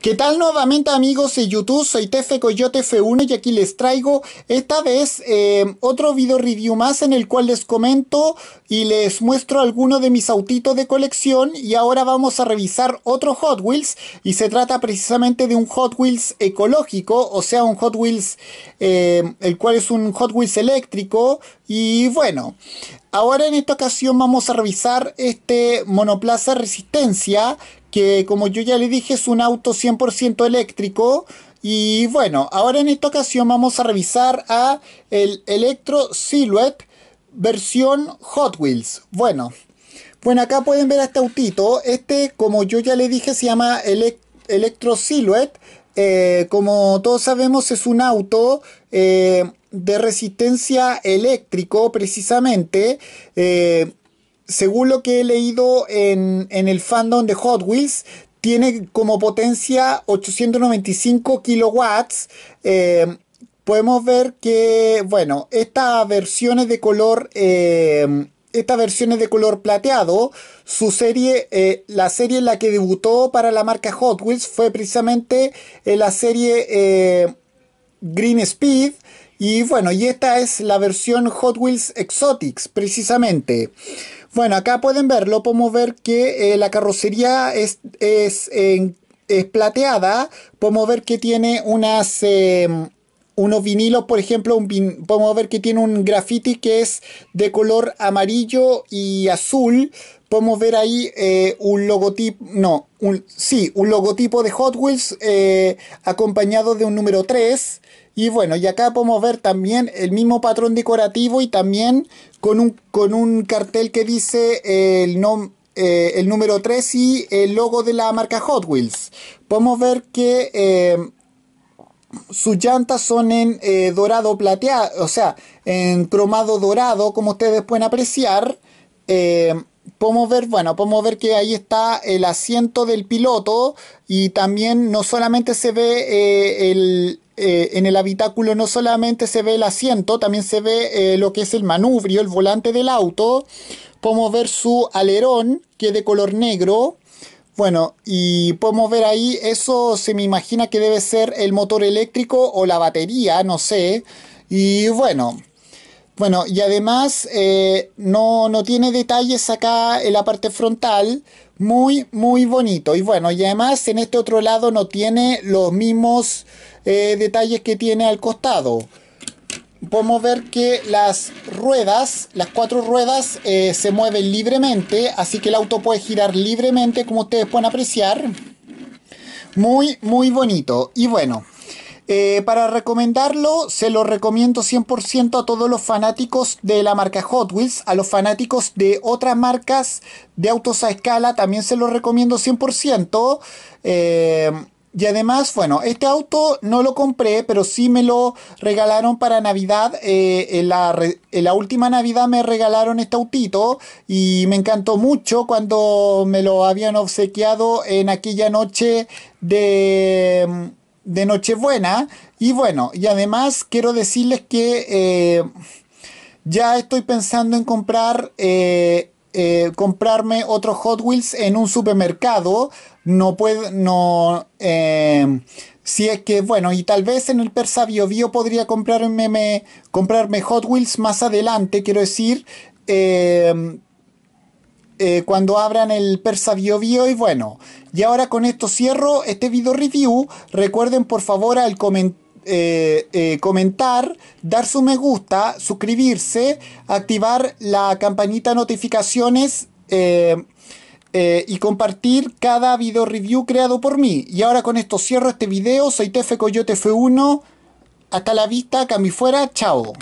¿Qué tal nuevamente amigos de YouTube? Soy TF Coyote F1 y aquí les traigo esta vez eh, otro video review más en el cual les comento y les muestro algunos de mis autitos de colección y ahora vamos a revisar otro Hot Wheels y se trata precisamente de un Hot Wheels ecológico, o sea un Hot Wheels eh, el cual es un Hot Wheels eléctrico y bueno, ahora en esta ocasión vamos a revisar este monoplaza resistencia que como yo ya le dije es un auto 100% eléctrico y bueno, ahora en esta ocasión vamos a revisar a el Electro Silhouette versión Hot Wheels. Bueno, bueno acá pueden ver a este autito, este como yo ya le dije se llama Electro Silhouette, eh, como todos sabemos es un auto eh, de resistencia eléctrico precisamente, eh, según lo que he leído en, el fandom de Hot Wheels, tiene como potencia 895 kilowatts. Eh, podemos ver que, bueno, estas versiones de color... Eh, estas versiones de color plateado, su serie, eh, la serie en la que debutó para la marca Hot Wheels fue precisamente la serie Green Speed, y bueno, y esta es la versión Hot Wheels Exotics, precisamente. Bueno, acá pueden verlo, podemos ver que eh, la carrocería es, es, plateada, podemos ver que tiene unas... Em, unos vinilos, por ejemplo, un podemos ver que tiene un graffiti que es de color amarillo y azul, podemos ver ahí eh, un logotipo, no, un, sí, un logotipo de Hot Wheels eh, acompañado de un número 3. Y bueno, y acá podemos ver también el mismo patrón decorativo y también con un, con un cartel que dice eh, el, el número 3 y el logo de la marca Hot Wheels. Podemos ver que sus llantas son en dorado plateado, o sea, en cromado dorado, como ustedes pueden apreciar podemos ver, bueno, podemos ver que ahí está el asiento del piloto y también no solamente se ve eh, el, eh, en el habitáculo, no solamente se ve el asiento, también se ve eh, lo que es el manubrio, el volante del auto. Podemos ver su alerón, que es de color negro. Bueno, y podemos ver ahí, eso se me imagina que debe ser el motor eléctrico o la batería, no sé. Y bueno, bueno, y además eh, no, tiene detalles acá en la parte frontal. Muy, muy bonito. Y bueno, y además en este otro lado no tiene los mismos eh, detalles que tiene al costado. Podemos ver que las ruedas, las cuatro ruedas, eh, se mueven libremente. Así que el auto puede girar libremente, como ustedes pueden apreciar. Muy, muy bonito. Y bueno. Eh, para recomendarlo, se lo recomiendo 100% a todos los fanáticos de la marca Hot Wheels, a los fanáticos de otras marcas de autos a escala, también se lo recomiendo 100%. Eh, y además, bueno, este auto no lo compré, pero sí me lo regalaron para Navidad. Eh, en, la última Navidad me regalaron este autito y me encantó mucho cuando me lo habían obsequiado en aquella noche de de Nochebuena. Y bueno, y además quiero decirles que eh, ya estoy pensando en comprar... Eh, eh, comprarme otros Hot Wheels en un supermercado. No puedo, no. si es que, bueno, y tal vez en el Persa Bio, Bio podría comprarme, comprarme Hot Wheels más adelante, quiero decir. Eh, cuando abran el Persa Bio Bio y bueno. Y ahora con esto cierro este video review. Recuerden por favor al eh, eh, comentar dar su me gusta, suscribirse, activar la campanita notificaciones y compartir cada video review creado por mí. Y ahora con esto cierro este video. Soy TF Coyote F1. Hasta la vista, cami fuera, chao.